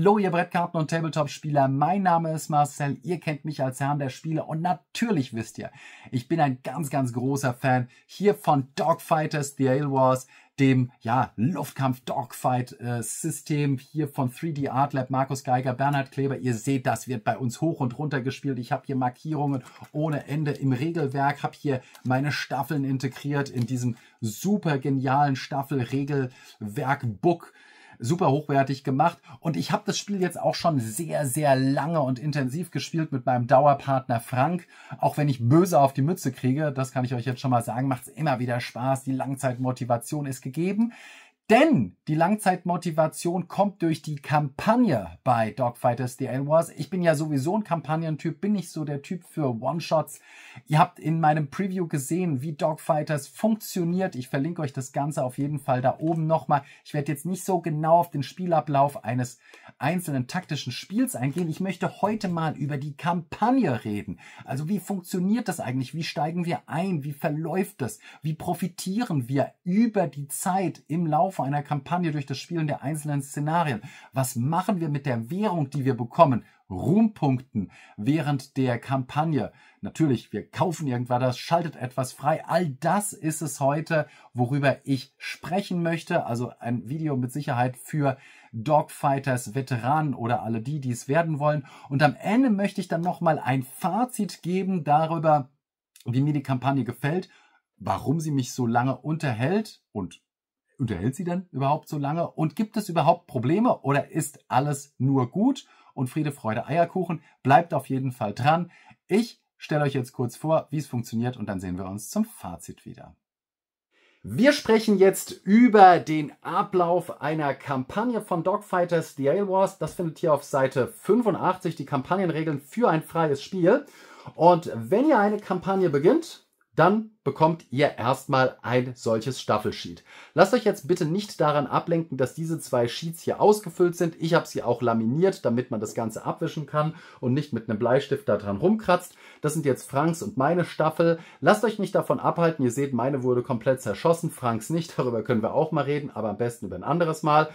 Hallo, ihr Brettkarten- und Tabletop-Spieler. Mein Name ist Marcel. Ihr kennt mich als Herrn der Spiele und natürlich wisst ihr, ich bin ein ganz, ganz großer Fan hier von Dogfighters, The Ale Wars, dem ja, Luftkampf-Dogfight-System hier von 3D Art Lab, Markus Geiger, Bernhard Kleber. Ihr seht, das wird bei uns hoch und runter gespielt. Ich habe hier Markierungen ohne Ende im Regelwerk, habe hier meine Staffeln integriert in diesem super genialen Staffel-Regelwerk-Book super hochwertig gemacht. Und ich habe das Spiel jetzt auch schon sehr, sehr lange und intensiv gespielt mit meinem Dauerpartner Frank. Auch wenn ich böse auf die Mütze kriege, das kann ich euch jetzt schon mal sagen, macht es immer wieder Spaß. Die Langzeitmotivation ist gegeben. Denn die Langzeitmotivation kommt durch die Kampagne bei Dogfighters The Alien Wars. Ich bin ja sowieso ein Kampagnentyp, bin nicht so der Typ für One-Shots. Ihr habt in meinem Preview gesehen, wie Dogfighters funktioniert. Ich verlinke euch das Ganze auf jeden Fall da oben nochmal. Ich werde jetzt nicht so genau auf den Spielablauf eines einzelnen taktischen Spiels eingehen. Ich möchte heute mal über die Kampagne reden. Also wie funktioniert das eigentlich? Wie steigen wir ein? Wie verläuft das? Wie profitieren wir über die Zeit im Laufe vor einer Kampagne durch das Spielen der einzelnen Szenarien? Was machen wir mit der Währung, die wir bekommen? Ruhmpunkten während der Kampagne. Natürlich, wir kaufen irgendwann das, schaltet etwas frei. All das ist es heute, worüber ich sprechen möchte. Also ein Video mit Sicherheit für Dogfighters, Veteranen oder alle die, die es werden wollen. Und am Ende möchte ich dann nochmal ein Fazit geben darüber, wie mir die Kampagne gefällt, warum sie mich so lange unterhält und unterhält sie denn überhaupt so lange? Und gibt es überhaupt Probleme oder ist alles nur gut? Und Friede, Freude, Eierkuchen, bleibt auf jeden Fall dran. Ich stelle euch jetzt kurz vor, wie es funktioniert und dann sehen wir uns zum Fazit wieder. Wir sprechen jetzt über den Ablauf einer Kampagne von Dogfighters The Ale Wars. Das findet ihr auf Seite 85 die Kampagnenregeln für ein freies Spiel. Und wenn ihr eine Kampagne beginnt, dann bekommt ihr erstmal ein solches Staffelsheet. Lasst euch jetzt bitte nicht daran ablenken, dass diese zwei Sheets hier ausgefüllt sind. Ich habe sie auch laminiert, damit man das Ganze abwischen kann und nicht mit einem Bleistift daran rumkratzt. Das sind jetzt Franks und meine Staffel. Lasst euch nicht davon abhalten. Ihr seht, meine wurde komplett zerschossen, Franks nicht. Darüber können wir auch mal reden, aber am besten über ein anderes Mal.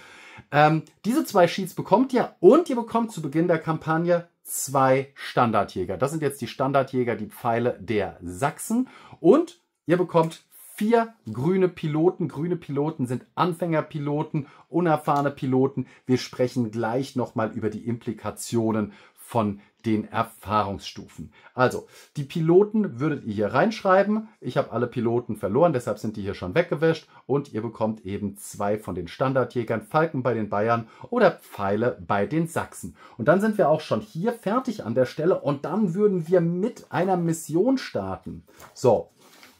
Ähm, diese zwei Sheets bekommt ihr und ihr bekommt zu Beginn der Kampagne zwei Standardjäger. Das sind jetzt die Standardjäger, die Pfeile der Sachsen. Und ihr bekommt vier grüne Piloten. Grüne Piloten sind Anfängerpiloten, unerfahrene Piloten. Wir sprechen gleich nochmal über die Implikationen von den Erfahrungsstufen. Also, die Piloten würdet ihr hier reinschreiben. Ich habe alle Piloten verloren, deshalb sind die hier schon weggewischt. Und ihr bekommt eben zwei von den Standardjägern, Falken bei den Bayern oder Pfeile bei den Sachsen. Und dann sind wir auch schon hier fertig an der Stelle und dann würden wir mit einer Mission starten. So,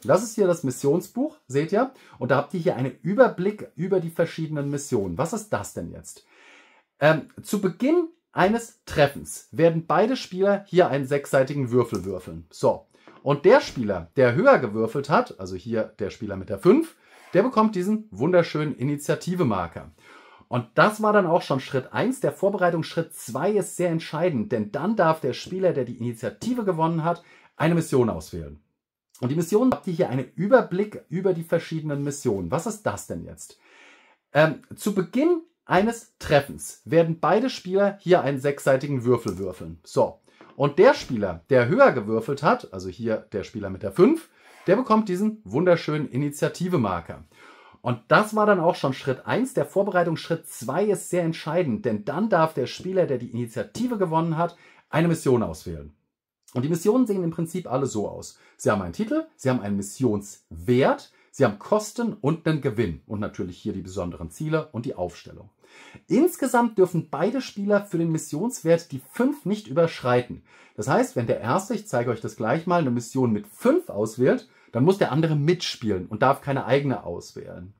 das ist hier das Missionsbuch, seht ihr? Und da habt ihr hier einen Überblick über die verschiedenen Missionen. Was ist das denn jetzt? Ähm, zu Beginn eines Treffens werden beide Spieler hier einen sechsseitigen Würfel würfeln. So. Und der Spieler, der höher gewürfelt hat, also hier der Spieler mit der 5, der bekommt diesen wunderschönen Initiative-Marker. Und das war dann auch schon Schritt 1 der Vorbereitung. Schritt 2 ist sehr entscheidend, denn dann darf der Spieler, der die Initiative gewonnen hat, eine Mission auswählen. Und die Mission habt ihr hier einen Überblick über die verschiedenen Missionen. Was ist das denn jetzt? Ähm, zu Beginn eines Treffens werden beide Spieler hier einen sechsseitigen Würfel würfeln. So. Und der Spieler, der höher gewürfelt hat, also hier der Spieler mit der 5, der bekommt diesen wunderschönen Initiative-Marker. Und das war dann auch schon Schritt 1. Der Vorbereitung Schritt 2 ist sehr entscheidend, denn dann darf der Spieler, der die Initiative gewonnen hat, eine Mission auswählen. Und die Missionen sehen im Prinzip alle so aus. Sie haben einen Titel, sie haben einen Missionswert, Sie haben Kosten und einen Gewinn und natürlich hier die besonderen Ziele und die Aufstellung. Insgesamt dürfen beide Spieler für den Missionswert die 5 nicht überschreiten. Das heißt, wenn der erste, ich zeige euch das gleich mal, eine Mission mit 5 auswählt, dann muss der andere mitspielen und darf keine eigene auswählen.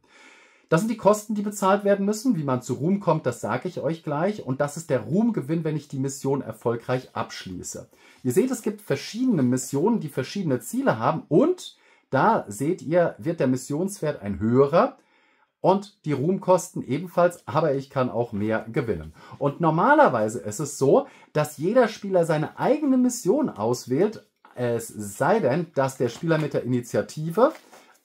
Das sind die Kosten, die bezahlt werden müssen. Wie man zu Ruhm kommt, das sage ich euch gleich. Und das ist der Ruhmgewinn, wenn ich die Mission erfolgreich abschließe. Ihr seht, es gibt verschiedene Missionen, die verschiedene Ziele haben und da seht ihr, wird der Missionswert ein höherer und die Ruhmkosten ebenfalls, aber ich kann auch mehr gewinnen. Und normalerweise ist es so, dass jeder Spieler seine eigene Mission auswählt, es sei denn, dass der Spieler mit der Initiative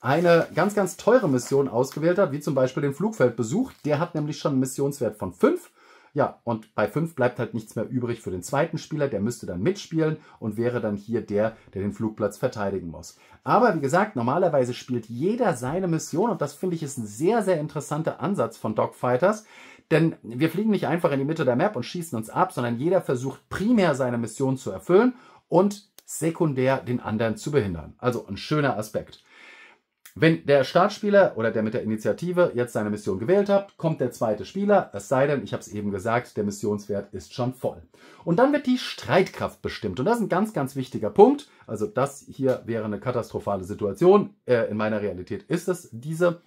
eine ganz, ganz teure Mission ausgewählt hat, wie zum Beispiel den Flugfeldbesuch. Der hat nämlich schon einen Missionswert von 5 ja, und bei 5 bleibt halt nichts mehr übrig für den zweiten Spieler, der müsste dann mitspielen und wäre dann hier der, der den Flugplatz verteidigen muss. Aber wie gesagt, normalerweise spielt jeder seine Mission und das finde ich ist ein sehr, sehr interessanter Ansatz von Dogfighters. Denn wir fliegen nicht einfach in die Mitte der Map und schießen uns ab, sondern jeder versucht primär seine Mission zu erfüllen und sekundär den anderen zu behindern. Also ein schöner Aspekt. Wenn der Startspieler oder der mit der Initiative jetzt seine Mission gewählt hat, kommt der zweite Spieler, es sei denn, ich habe es eben gesagt, der Missionswert ist schon voll. Und dann wird die Streitkraft bestimmt. Und das ist ein ganz, ganz wichtiger Punkt. Also das hier wäre eine katastrophale Situation. Äh, in meiner Realität ist es diese.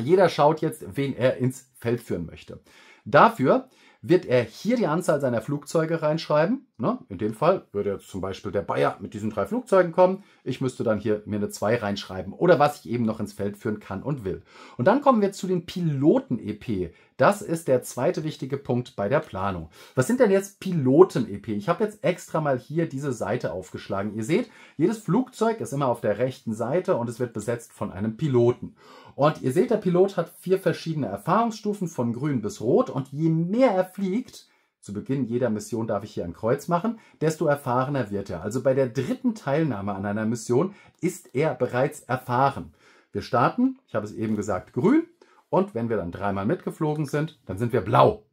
Jeder schaut jetzt, wen er ins Feld führen möchte. Dafür wird er hier die Anzahl seiner Flugzeuge reinschreiben. Ne? In dem Fall würde jetzt zum Beispiel der Bayer mit diesen drei Flugzeugen kommen. Ich müsste dann hier mir eine 2 reinschreiben oder was ich eben noch ins Feld führen kann und will. Und dann kommen wir zu den Piloten-EP. Das ist der zweite wichtige Punkt bei der Planung. Was sind denn jetzt Piloten-EP? Ich habe jetzt extra mal hier diese Seite aufgeschlagen. Ihr seht, jedes Flugzeug ist immer auf der rechten Seite und es wird besetzt von einem Piloten. Und ihr seht, der Pilot hat vier verschiedene Erfahrungsstufen von grün bis rot und je mehr er fliegt, zu Beginn jeder Mission darf ich hier ein Kreuz machen, desto erfahrener wird er. Also bei der dritten Teilnahme an einer Mission ist er bereits erfahren. Wir starten, ich habe es eben gesagt, grün und wenn wir dann dreimal mitgeflogen sind, dann sind wir blau.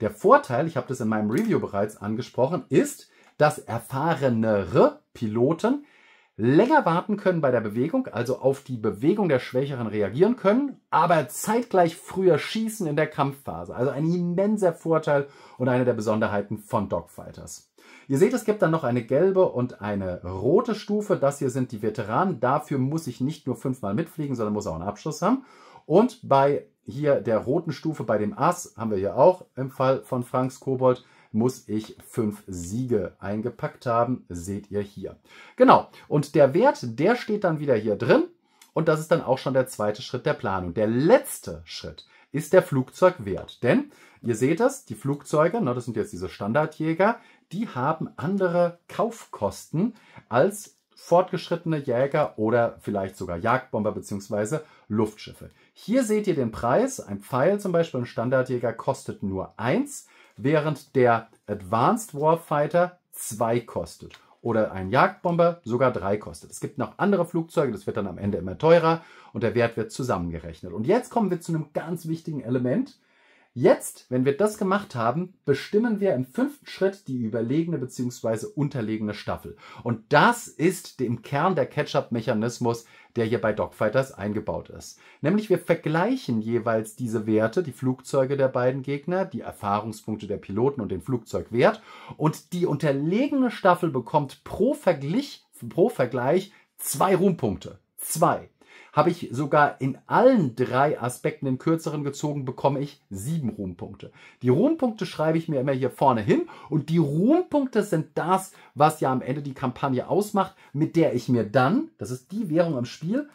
Der Vorteil, ich habe das in meinem Review bereits angesprochen, ist, dass erfahrenere Piloten länger warten können bei der Bewegung, also auf die Bewegung der Schwächeren reagieren können, aber zeitgleich früher schießen in der Kampfphase. Also ein immenser Vorteil und eine der Besonderheiten von Dogfighters. Ihr seht, es gibt dann noch eine gelbe und eine rote Stufe. Das hier sind die Veteranen. Dafür muss ich nicht nur fünfmal mitfliegen, sondern muss auch einen Abschluss haben. Und bei hier der roten Stufe, bei dem Ass, haben wir hier auch im Fall von Franks Kobold, muss ich fünf Siege eingepackt haben. Seht ihr hier. Genau. Und der Wert, der steht dann wieder hier drin. Und das ist dann auch schon der zweite Schritt der Planung. Der letzte Schritt ist der Flugzeugwert. Denn ihr seht das, die Flugzeuge, ne, das sind jetzt diese Standardjäger, die haben andere Kaufkosten als fortgeschrittene Jäger oder vielleicht sogar Jagdbomber bzw. Luftschiffe. Hier seht ihr den Preis. Ein Pfeil zum Beispiel, ein Standardjäger kostet nur 1 während der Advanced Warfighter 2 kostet. Oder ein Jagdbomber sogar drei kostet. Es gibt noch andere Flugzeuge, das wird dann am Ende immer teurer und der Wert wird zusammengerechnet. Und jetzt kommen wir zu einem ganz wichtigen Element, Jetzt, wenn wir das gemacht haben, bestimmen wir im fünften Schritt die überlegene bzw. unterlegene Staffel. Und das ist dem Kern der Catch-up-Mechanismus, der hier bei Dogfighters eingebaut ist. Nämlich wir vergleichen jeweils diese Werte, die Flugzeuge der beiden Gegner, die Erfahrungspunkte der Piloten und den Flugzeugwert. Und die unterlegene Staffel bekommt pro, Vergleich, pro Vergleich zwei Ruhmpunkte. Zwei habe ich sogar in allen drei Aspekten den kürzeren gezogen, bekomme ich sieben Ruhmpunkte. Die Ruhmpunkte schreibe ich mir immer hier vorne hin und die Ruhmpunkte sind das, was ja am Ende die Kampagne ausmacht, mit der ich mir dann, das ist die Währung im Spiel,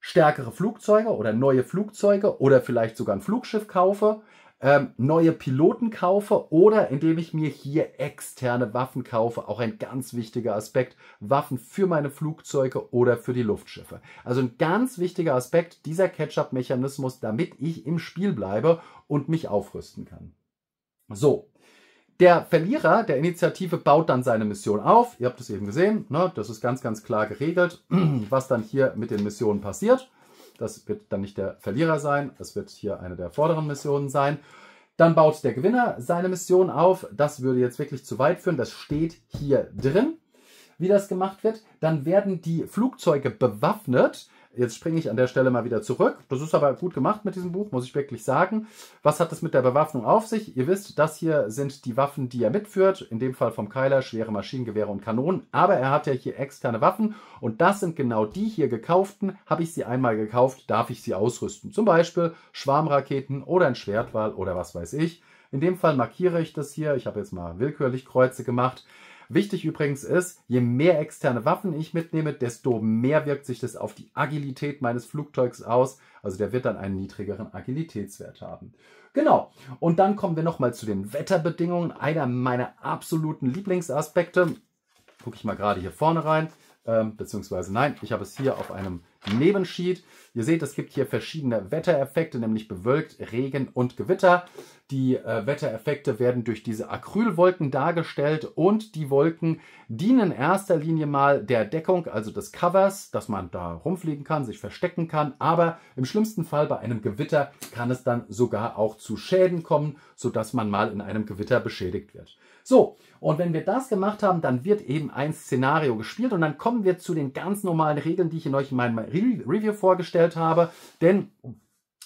stärkere Flugzeuge oder neue Flugzeuge oder vielleicht sogar ein Flugschiff kaufe, ähm, neue Piloten kaufe oder indem ich mir hier externe Waffen kaufe. Auch ein ganz wichtiger Aspekt. Waffen für meine Flugzeuge oder für die Luftschiffe. Also ein ganz wichtiger Aspekt dieser Catch-up-Mechanismus, damit ich im Spiel bleibe und mich aufrüsten kann. So, der Verlierer der Initiative baut dann seine Mission auf. Ihr habt es eben gesehen, ne? das ist ganz, ganz klar geregelt, was dann hier mit den Missionen passiert. Das wird dann nicht der Verlierer sein. Das wird hier eine der vorderen Missionen sein. Dann baut der Gewinner seine Mission auf. Das würde jetzt wirklich zu weit führen. Das steht hier drin, wie das gemacht wird. Dann werden die Flugzeuge bewaffnet. Jetzt springe ich an der Stelle mal wieder zurück. Das ist aber gut gemacht mit diesem Buch, muss ich wirklich sagen. Was hat es mit der Bewaffnung auf sich? Ihr wisst, das hier sind die Waffen, die er mitführt. In dem Fall vom Keiler schwere Maschinengewehre und Kanonen. Aber er hat ja hier externe Waffen und das sind genau die hier gekauften. Habe ich sie einmal gekauft, darf ich sie ausrüsten. Zum Beispiel Schwarmraketen oder ein Schwertwal oder was weiß ich. In dem Fall markiere ich das hier. Ich habe jetzt mal willkürlich Kreuze gemacht. Wichtig übrigens ist, je mehr externe Waffen ich mitnehme, desto mehr wirkt sich das auf die Agilität meines Flugzeugs aus. Also der wird dann einen niedrigeren Agilitätswert haben. Genau. Und dann kommen wir nochmal zu den Wetterbedingungen. Einer meiner absoluten Lieblingsaspekte. Gucke ich mal gerade hier vorne rein ähm, beziehungsweise nein, ich habe es hier auf einem Nebensheet. Ihr seht, es gibt hier verschiedene Wettereffekte, nämlich bewölkt, Regen und Gewitter. Die äh, Wettereffekte werden durch diese Acrylwolken dargestellt und die Wolken dienen in erster Linie mal der Deckung, also des Covers, dass man da rumfliegen kann, sich verstecken kann. Aber im schlimmsten Fall bei einem Gewitter kann es dann sogar auch zu Schäden kommen, sodass man mal in einem Gewitter beschädigt wird. So, und wenn wir das gemacht haben, dann wird eben ein Szenario gespielt und dann kommen wir zu den ganz normalen Regeln, die ich in euch in meinem Review vorgestellt habe. Denn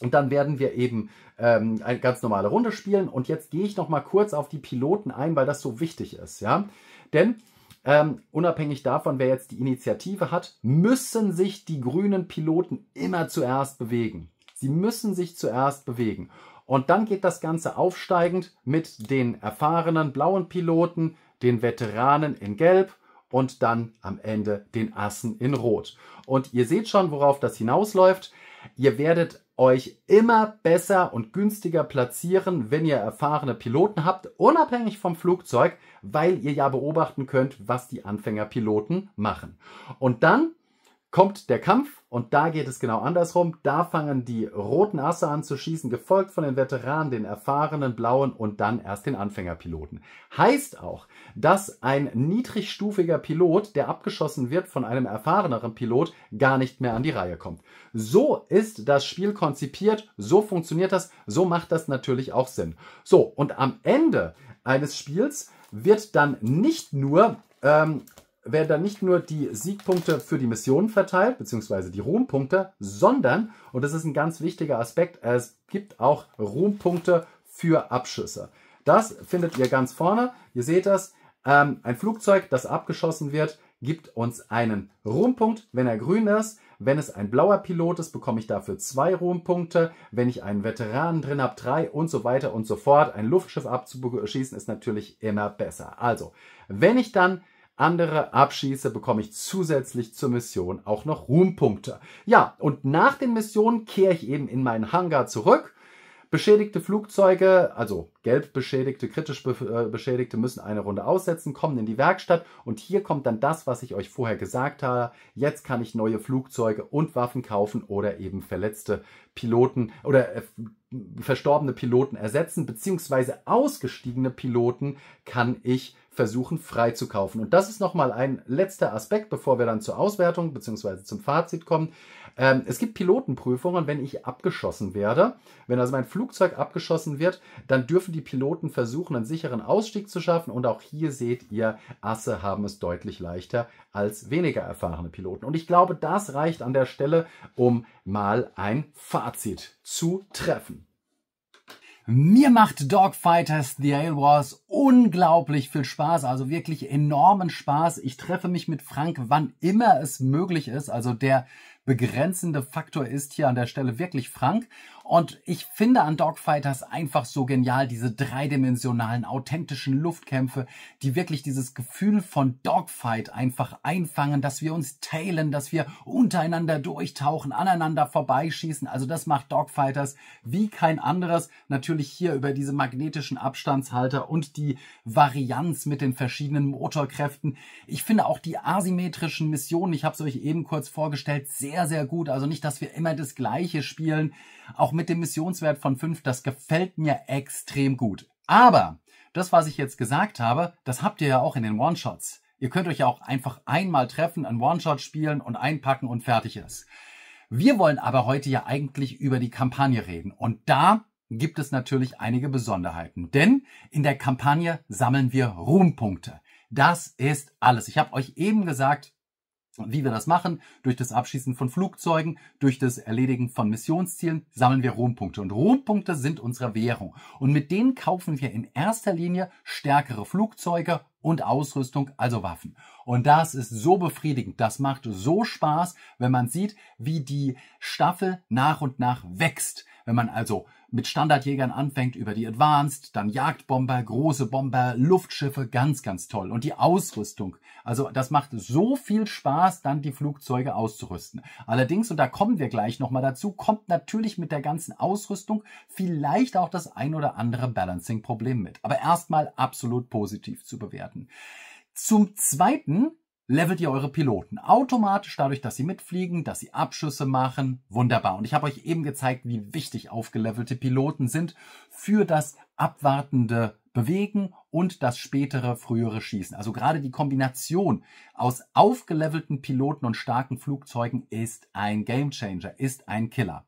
und dann werden wir eben ähm, eine ganz normale Runde spielen. Und jetzt gehe ich nochmal kurz auf die Piloten ein, weil das so wichtig ist, ja. Denn ähm, unabhängig davon, wer jetzt die Initiative hat, müssen sich die grünen Piloten immer zuerst bewegen. Sie müssen sich zuerst bewegen. Und dann geht das Ganze aufsteigend mit den erfahrenen blauen Piloten, den Veteranen in Gelb und dann am Ende den Assen in Rot. Und ihr seht schon, worauf das hinausläuft. Ihr werdet euch immer besser und günstiger platzieren, wenn ihr erfahrene Piloten habt, unabhängig vom Flugzeug, weil ihr ja beobachten könnt, was die Anfängerpiloten machen. Und dann kommt der Kampf und da geht es genau andersrum. Da fangen die roten Asse an zu schießen, gefolgt von den Veteranen, den erfahrenen Blauen und dann erst den Anfängerpiloten. Heißt auch, dass ein niedrigstufiger Pilot, der abgeschossen wird von einem erfahreneren Pilot, gar nicht mehr an die Reihe kommt. So ist das Spiel konzipiert, so funktioniert das, so macht das natürlich auch Sinn. So, und am Ende eines Spiels wird dann nicht nur ähm, werden dann nicht nur die Siegpunkte für die Missionen verteilt, beziehungsweise die Ruhmpunkte, sondern, und das ist ein ganz wichtiger Aspekt, es gibt auch Ruhmpunkte für Abschüsse. Das findet ihr ganz vorne. Ihr seht das. Ähm, ein Flugzeug, das abgeschossen wird, gibt uns einen Ruhmpunkt, wenn er grün ist. Wenn es ein blauer Pilot ist, bekomme ich dafür zwei Ruhmpunkte. Wenn ich einen Veteranen drin habe, drei und so weiter und so fort. Ein Luftschiff abzuschießen ist natürlich immer besser. Also, wenn ich dann andere abschieße, bekomme ich zusätzlich zur Mission auch noch Ruhmpunkte. Ja, und nach den Missionen kehre ich eben in meinen Hangar zurück. Beschädigte Flugzeuge, also gelb beschädigte, kritisch äh, beschädigte, müssen eine Runde aussetzen, kommen in die Werkstatt und hier kommt dann das, was ich euch vorher gesagt habe. Jetzt kann ich neue Flugzeuge und Waffen kaufen oder eben verletzte Piloten oder äh, verstorbene Piloten ersetzen, beziehungsweise ausgestiegene Piloten kann ich versuchen freizukaufen. Und das ist nochmal ein letzter Aspekt, bevor wir dann zur Auswertung beziehungsweise zum Fazit kommen. Ähm, es gibt Pilotenprüfungen, wenn ich abgeschossen werde. Wenn also mein Flugzeug abgeschossen wird, dann dürfen die Piloten versuchen, einen sicheren Ausstieg zu schaffen. Und auch hier seht ihr, Asse haben es deutlich leichter als weniger erfahrene Piloten. Und ich glaube, das reicht an der Stelle, um mal ein Fazit zu treffen. Mir macht Dogfighters The Ale Wars unglaublich viel Spaß, also wirklich enormen Spaß. Ich treffe mich mit Frank, wann immer es möglich ist. Also der begrenzende Faktor ist hier an der Stelle wirklich Frank. Und ich finde an Dogfighters einfach so genial diese dreidimensionalen, authentischen Luftkämpfe, die wirklich dieses Gefühl von Dogfight einfach einfangen, dass wir uns tailen, dass wir untereinander durchtauchen, aneinander vorbeischießen. Also das macht Dogfighters wie kein anderes. Natürlich hier über diese magnetischen Abstandshalter und die Varianz mit den verschiedenen Motorkräften. Ich finde auch die asymmetrischen Missionen, ich habe es euch eben kurz vorgestellt, sehr, sehr gut. Also nicht, dass wir immer das Gleiche spielen auch mit dem Missionswert von 5, das gefällt mir extrem gut. Aber das, was ich jetzt gesagt habe, das habt ihr ja auch in den One-Shots. Ihr könnt euch ja auch einfach einmal treffen, einen One-Shot spielen und einpacken und fertig ist. Wir wollen aber heute ja eigentlich über die Kampagne reden. Und da gibt es natürlich einige Besonderheiten. Denn in der Kampagne sammeln wir Ruhmpunkte. Das ist alles. Ich habe euch eben gesagt, wie wir das machen, durch das Abschießen von Flugzeugen, durch das Erledigen von Missionszielen, sammeln wir Ruhmpunkte. Und Ruhmpunkte sind unsere Währung. Und mit denen kaufen wir in erster Linie stärkere Flugzeuge und Ausrüstung, also Waffen. Und das ist so befriedigend, das macht so Spaß, wenn man sieht, wie die Staffel nach und nach wächst. Wenn man also mit Standardjägern anfängt, über die Advanced, dann Jagdbomber, große Bomber, Luftschiffe, ganz, ganz toll. Und die Ausrüstung. Also das macht so viel Spaß, dann die Flugzeuge auszurüsten. Allerdings, und da kommen wir gleich nochmal dazu, kommt natürlich mit der ganzen Ausrüstung vielleicht auch das ein oder andere Balancing-Problem mit. Aber erstmal absolut positiv zu bewerten. Zum Zweiten levelt ihr eure Piloten automatisch dadurch, dass sie mitfliegen, dass sie Abschüsse machen. Wunderbar. Und ich habe euch eben gezeigt, wie wichtig aufgelevelte Piloten sind für das abwartende Bewegen und das spätere, frühere Schießen. Also gerade die Kombination aus aufgelevelten Piloten und starken Flugzeugen ist ein Game Changer, ist ein Killer.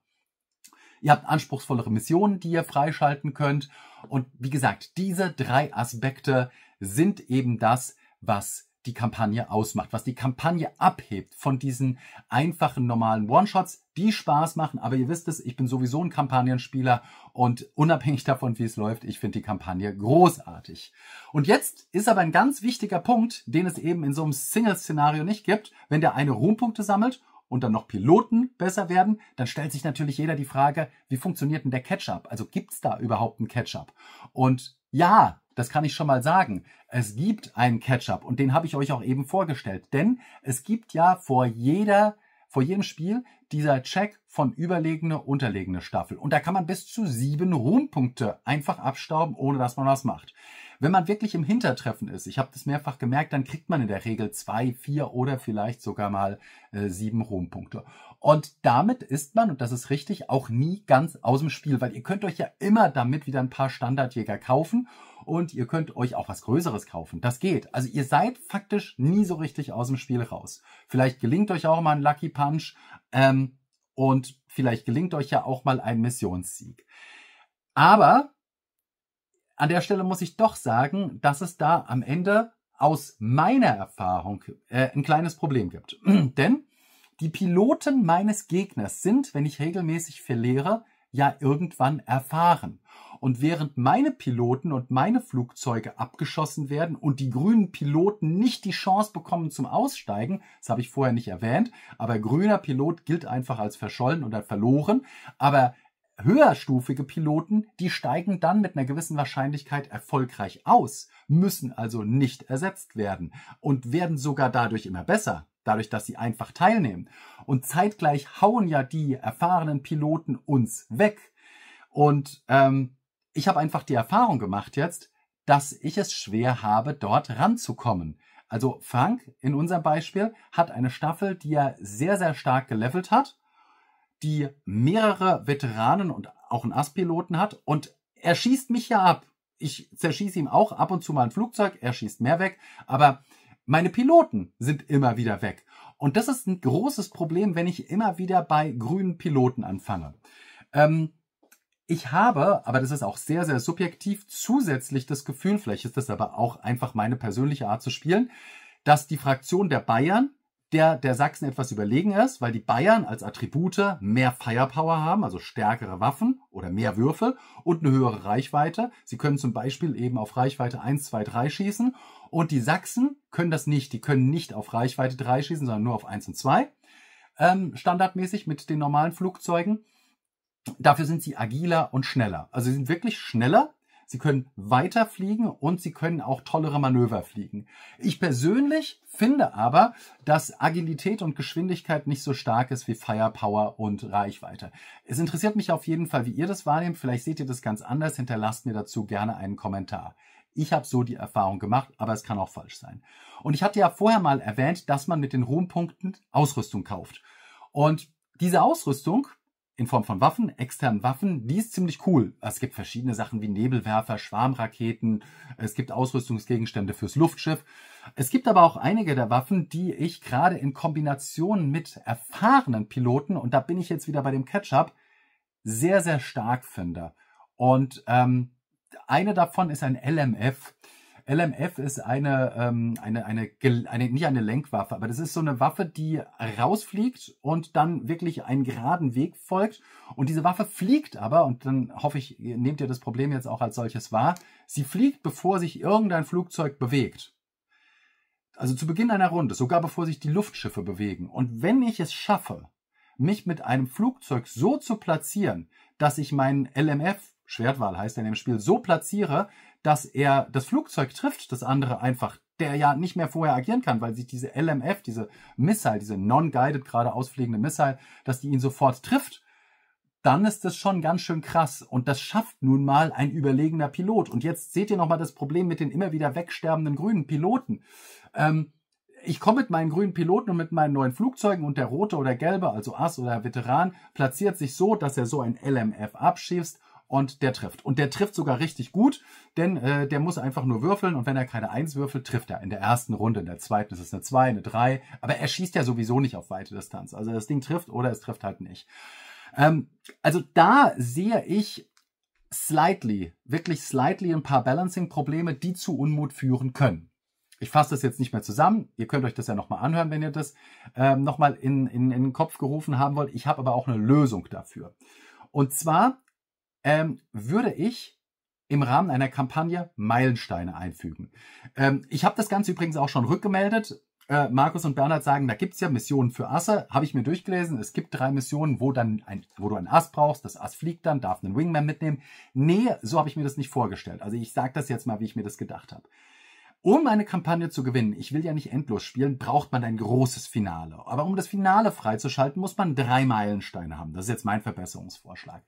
Ihr habt anspruchsvollere Missionen, die ihr freischalten könnt. Und wie gesagt, diese drei Aspekte sind eben das, was die Kampagne ausmacht, was die Kampagne abhebt von diesen einfachen normalen One-Shots, die Spaß machen. Aber ihr wisst es, ich bin sowieso ein Kampagnenspieler und unabhängig davon, wie es läuft, ich finde die Kampagne großartig. Und jetzt ist aber ein ganz wichtiger Punkt, den es eben in so einem Single-Szenario nicht gibt, wenn der eine Ruhmpunkte sammelt und dann noch Piloten besser werden, dann stellt sich natürlich jeder die Frage, wie funktioniert denn der Catch-up? Also gibt's da überhaupt einen Catch-up? Und ja, das kann ich schon mal sagen, es gibt einen Catch-up und den habe ich euch auch eben vorgestellt. Denn es gibt ja vor jeder, vor jedem Spiel dieser Check von überlegene, unterlegene Staffel. Und da kann man bis zu sieben Ruhmpunkte einfach abstauben, ohne dass man was macht. Wenn man wirklich im Hintertreffen ist, ich habe das mehrfach gemerkt, dann kriegt man in der Regel zwei, vier oder vielleicht sogar mal äh, sieben Ruhmpunkte. Und damit ist man, und das ist richtig, auch nie ganz aus dem Spiel, weil ihr könnt euch ja immer damit wieder ein paar Standardjäger kaufen und ihr könnt euch auch was Größeres kaufen. Das geht. Also ihr seid faktisch nie so richtig aus dem Spiel raus. Vielleicht gelingt euch auch mal ein Lucky Punch ähm, und vielleicht gelingt euch ja auch mal ein Missionssieg. Aber an der Stelle muss ich doch sagen, dass es da am Ende aus meiner Erfahrung äh, ein kleines Problem gibt. Denn die Piloten meines Gegners sind, wenn ich regelmäßig verliere, ja irgendwann erfahren. Und während meine Piloten und meine Flugzeuge abgeschossen werden und die grünen Piloten nicht die Chance bekommen zum Aussteigen, das habe ich vorher nicht erwähnt, aber grüner Pilot gilt einfach als verschollen oder verloren, aber höherstufige Piloten, die steigen dann mit einer gewissen Wahrscheinlichkeit erfolgreich aus, müssen also nicht ersetzt werden und werden sogar dadurch immer besser, dadurch, dass sie einfach teilnehmen. Und zeitgleich hauen ja die erfahrenen Piloten uns weg. Und ähm, ich habe einfach die Erfahrung gemacht jetzt, dass ich es schwer habe, dort ranzukommen. Also Frank in unserem Beispiel hat eine Staffel, die er sehr, sehr stark gelevelt hat die mehrere Veteranen und auch einen Ass-Piloten hat und er schießt mich ja ab. Ich zerschieße ihm auch ab und zu mal ein Flugzeug, er schießt mehr weg, aber meine Piloten sind immer wieder weg. Und das ist ein großes Problem, wenn ich immer wieder bei grünen Piloten anfange. Ähm, ich habe, aber das ist auch sehr, sehr subjektiv, zusätzlich das Gefühl, vielleicht ist das aber auch einfach meine persönliche Art zu spielen, dass die Fraktion der Bayern der der Sachsen etwas überlegen ist, weil die Bayern als Attribute mehr Firepower haben, also stärkere Waffen oder mehr Würfel und eine höhere Reichweite. Sie können zum Beispiel eben auf Reichweite 1, 2, 3 schießen und die Sachsen können das nicht. Die können nicht auf Reichweite 3 schießen, sondern nur auf 1 und 2, ähm, standardmäßig mit den normalen Flugzeugen. Dafür sind sie agiler und schneller. Also sie sind wirklich schneller sie können weiter fliegen und sie können auch tollere Manöver fliegen. Ich persönlich finde aber, dass Agilität und Geschwindigkeit nicht so stark ist wie Firepower und Reichweite. Es interessiert mich auf jeden Fall, wie ihr das wahrnehmt. Vielleicht seht ihr das ganz anders. Hinterlasst mir dazu gerne einen Kommentar. Ich habe so die Erfahrung gemacht, aber es kann auch falsch sein. Und ich hatte ja vorher mal erwähnt, dass man mit den Ruhmpunkten Ausrüstung kauft. Und diese Ausrüstung in Form von Waffen, externen Waffen, die ist ziemlich cool. Es gibt verschiedene Sachen wie Nebelwerfer, Schwarmraketen, es gibt Ausrüstungsgegenstände fürs Luftschiff. Es gibt aber auch einige der Waffen, die ich gerade in Kombination mit erfahrenen Piloten, und da bin ich jetzt wieder bei dem Ketchup, sehr, sehr stark finde. Und ähm, eine davon ist ein LMF, LMF ist eine, ähm, eine, eine, eine, nicht eine Lenkwaffe, aber das ist so eine Waffe, die rausfliegt und dann wirklich einen geraden Weg folgt. Und diese Waffe fliegt aber, und dann hoffe ich, nehmt ihr das Problem jetzt auch als solches wahr, sie fliegt, bevor sich irgendein Flugzeug bewegt. Also zu Beginn einer Runde, sogar bevor sich die Luftschiffe bewegen. Und wenn ich es schaffe, mich mit einem Flugzeug so zu platzieren, dass ich meinen LMF Schwertwahl heißt er in dem Spiel, so platziere, dass er das Flugzeug trifft, das andere einfach, der ja nicht mehr vorher agieren kann, weil sich diese LMF, diese Missile, diese non-guided geradeaus fliegende Missile, dass die ihn sofort trifft, dann ist das schon ganz schön krass. Und das schafft nun mal ein überlegener Pilot. Und jetzt seht ihr nochmal das Problem mit den immer wieder wegsterbenden grünen Piloten. Ähm, ich komme mit meinen grünen Piloten und mit meinen neuen Flugzeugen und der rote oder gelbe, also Ass oder Veteran, platziert sich so, dass er so ein LMF abschießt und der trifft. Und der trifft sogar richtig gut, denn äh, der muss einfach nur würfeln und wenn er keine Eins würfelt, trifft er in der ersten Runde, in der zweiten ist es eine Zwei, eine Drei, aber er schießt ja sowieso nicht auf weite Distanz. Also das Ding trifft oder es trifft halt nicht. Ähm, also da sehe ich slightly, wirklich slightly ein paar Balancing-Probleme, die zu Unmut führen können. Ich fasse das jetzt nicht mehr zusammen. Ihr könnt euch das ja nochmal anhören, wenn ihr das ähm, nochmal in, in, in den Kopf gerufen haben wollt. Ich habe aber auch eine Lösung dafür. Und zwar ähm, würde ich im Rahmen einer Kampagne Meilensteine einfügen. Ähm, ich habe das Ganze übrigens auch schon rückgemeldet. Äh, Markus und Bernhard sagen, da gibt es ja Missionen für Asse. Habe ich mir durchgelesen. Es gibt drei Missionen, wo, dann ein, wo du ein Ass brauchst. Das Ass fliegt dann, darf einen Wingman mitnehmen. Nee, so habe ich mir das nicht vorgestellt. Also ich sage das jetzt mal, wie ich mir das gedacht habe. Um eine Kampagne zu gewinnen, ich will ja nicht endlos spielen, braucht man ein großes Finale. Aber um das Finale freizuschalten, muss man drei Meilensteine haben. Das ist jetzt mein Verbesserungsvorschlag.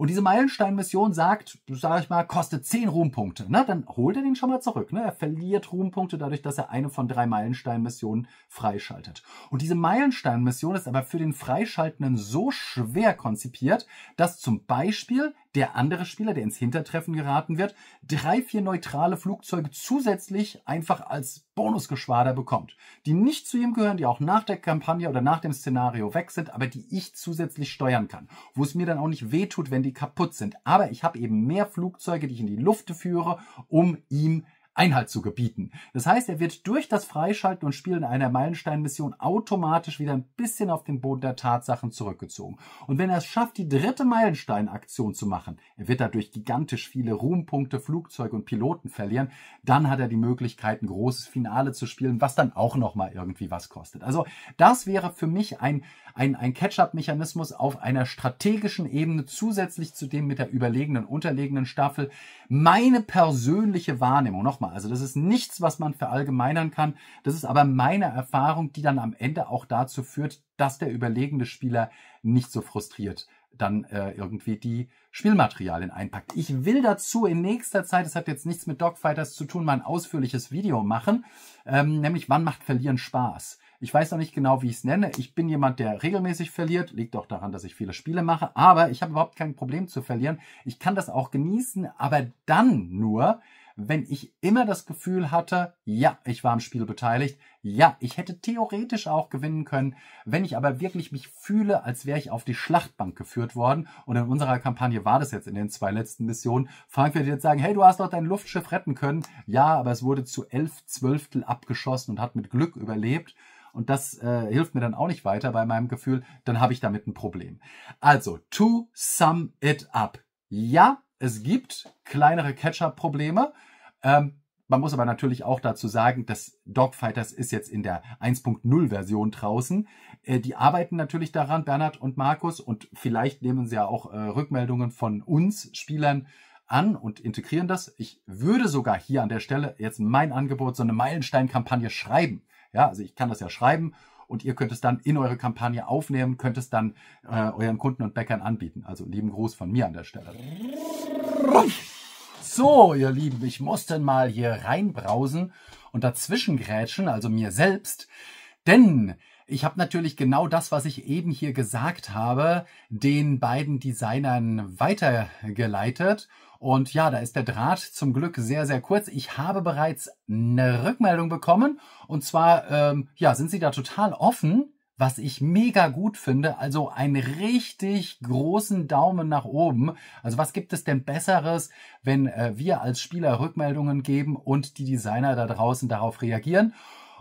Und diese Meilenstein-Mission sagt, sag ich mal, kostet 10 Ruhmpunkte. Na, ne? dann holt er den schon mal zurück. Ne? Er verliert Ruhmpunkte dadurch, dass er eine von drei Meilenstein-Missionen freischaltet. Und diese Meilenstein-Mission ist aber für den Freischaltenden so schwer konzipiert, dass zum Beispiel der andere Spieler, der ins Hintertreffen geraten wird, drei, vier neutrale Flugzeuge zusätzlich einfach als Bonusgeschwader bekommt, die nicht zu ihm gehören, die auch nach der Kampagne oder nach dem Szenario weg sind, aber die ich zusätzlich steuern kann, wo es mir dann auch nicht wehtut, wenn die kaputt sind. Aber ich habe eben mehr Flugzeuge, die ich in die Luft führe, um ihm Einhalt zu gebieten. Das heißt, er wird durch das Freischalten und Spielen einer Meilenstein-Mission automatisch wieder ein bisschen auf den Boden der Tatsachen zurückgezogen. Und wenn er es schafft, die dritte Meilenstein-Aktion zu machen, er wird dadurch gigantisch viele Ruhmpunkte, Flugzeuge und Piloten verlieren, dann hat er die Möglichkeit, ein großes Finale zu spielen, was dann auch nochmal irgendwie was kostet. Also das wäre für mich ein, ein, ein Catch-up-Mechanismus auf einer strategischen Ebene zusätzlich zu dem mit der überlegenen, unterlegenen Staffel. Meine persönliche Wahrnehmung, noch nochmal, also das ist nichts, was man verallgemeinern kann. Das ist aber meine Erfahrung, die dann am Ende auch dazu führt, dass der überlegende Spieler nicht so frustriert dann äh, irgendwie die Spielmaterialien einpackt. Ich will dazu in nächster Zeit, das hat jetzt nichts mit Dogfighters zu tun, mal ein ausführliches Video machen, ähm, nämlich wann macht Verlieren Spaß? Ich weiß noch nicht genau, wie ich es nenne. Ich bin jemand, der regelmäßig verliert. Liegt auch daran, dass ich viele Spiele mache. Aber ich habe überhaupt kein Problem zu verlieren. Ich kann das auch genießen, aber dann nur, wenn ich immer das Gefühl hatte, ja, ich war am Spiel beteiligt, ja, ich hätte theoretisch auch gewinnen können, wenn ich aber wirklich mich fühle, als wäre ich auf die Schlachtbank geführt worden. Und in unserer Kampagne war das jetzt in den zwei letzten Missionen. Frank wird jetzt sagen, hey, du hast doch dein Luftschiff retten können. Ja, aber es wurde zu elf Zwölftel abgeschossen und hat mit Glück überlebt und das äh, hilft mir dann auch nicht weiter bei meinem Gefühl, dann habe ich damit ein Problem. Also, to sum it up. Ja, es gibt kleinere Catch-up-Probleme. Ähm, man muss aber natürlich auch dazu sagen, dass Dogfighters ist jetzt in der 1.0-Version draußen. Äh, die arbeiten natürlich daran, Bernhard und Markus, und vielleicht nehmen sie ja auch äh, Rückmeldungen von uns Spielern an und integrieren das. Ich würde sogar hier an der Stelle jetzt mein Angebot, so eine Meilenstein-Kampagne schreiben. Ja, also ich kann das ja schreiben und ihr könnt es dann in eure Kampagne aufnehmen, könnt es dann äh, euren Kunden und Bäckern anbieten. Also lieben Gruß von mir an der Stelle. So, ihr Lieben, ich muss denn mal hier reinbrausen und dazwischen grätschen, also mir selbst, denn ich habe natürlich genau das, was ich eben hier gesagt habe, den beiden Designern weitergeleitet. Und ja, da ist der Draht zum Glück sehr, sehr kurz. Ich habe bereits eine Rückmeldung bekommen. Und zwar, ähm, ja, sind sie da total offen was ich mega gut finde. Also einen richtig großen Daumen nach oben. Also was gibt es denn Besseres, wenn äh, wir als Spieler Rückmeldungen geben und die Designer da draußen darauf reagieren?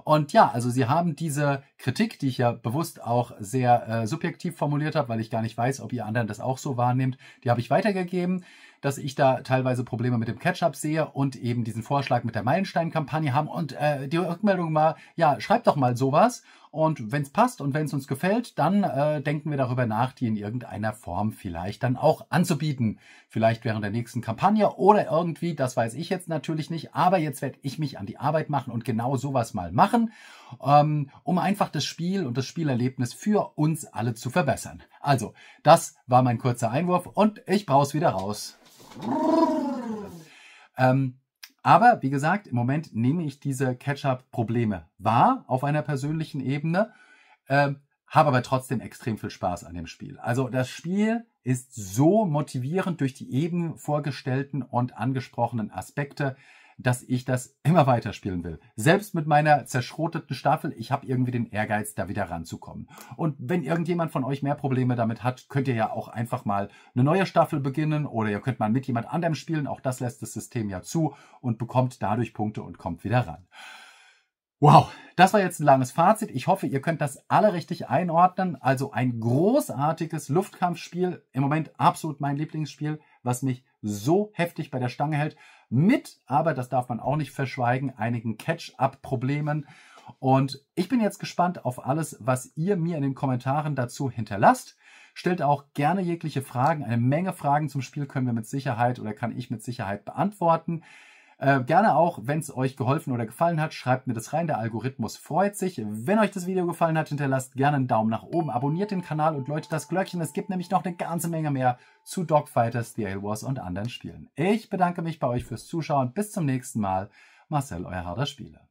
Und ja, also sie haben diese Kritik, die ich ja bewusst auch sehr äh, subjektiv formuliert habe, weil ich gar nicht weiß, ob ihr anderen das auch so wahrnehmt, die habe ich weitergegeben, dass ich da teilweise Probleme mit dem Ketchup sehe und eben diesen Vorschlag mit der Meilenstein-Kampagne haben. Und äh, die Rückmeldung war, ja, schreibt doch mal sowas. Und wenn es passt und wenn es uns gefällt, dann äh, denken wir darüber nach, die in irgendeiner Form vielleicht dann auch anzubieten. Vielleicht während der nächsten Kampagne oder irgendwie, das weiß ich jetzt natürlich nicht, aber jetzt werde ich mich an die Arbeit machen und genau sowas mal machen, ähm, um einfach das Spiel und das Spielerlebnis für uns alle zu verbessern. Also, das war mein kurzer Einwurf und ich brauch's wieder raus. Ähm, aber wie gesagt, im Moment nehme ich diese ketchup probleme wahr auf einer persönlichen Ebene, äh, habe aber trotzdem extrem viel Spaß an dem Spiel. Also das Spiel ist so motivierend durch die eben vorgestellten und angesprochenen Aspekte, dass ich das immer weiterspielen will. Selbst mit meiner zerschroteten Staffel, ich habe irgendwie den Ehrgeiz, da wieder ranzukommen. Und wenn irgendjemand von euch mehr Probleme damit hat, könnt ihr ja auch einfach mal eine neue Staffel beginnen oder ihr könnt mal mit jemand anderem spielen. Auch das lässt das System ja zu und bekommt dadurch Punkte und kommt wieder ran. Wow, das war jetzt ein langes Fazit. Ich hoffe, ihr könnt das alle richtig einordnen. Also ein großartiges Luftkampfspiel. Im Moment absolut mein Lieblingsspiel, was mich so heftig bei der Stange hält. Mit, aber das darf man auch nicht verschweigen, einigen Catch-up-Problemen. Und ich bin jetzt gespannt auf alles, was ihr mir in den Kommentaren dazu hinterlasst. Stellt auch gerne jegliche Fragen. Eine Menge Fragen zum Spiel können wir mit Sicherheit oder kann ich mit Sicherheit beantworten. Äh, gerne auch, wenn es euch geholfen oder gefallen hat, schreibt mir das rein. Der Algorithmus freut sich. Wenn euch das Video gefallen hat, hinterlasst gerne einen Daumen nach oben, abonniert den Kanal und läutet das Glöckchen. Es gibt nämlich noch eine ganze Menge mehr zu Dogfighter, Steel Wars und anderen Spielen. Ich bedanke mich bei euch fürs Zuschauen. Bis zum nächsten Mal. Marcel, euer Herr der Spiele.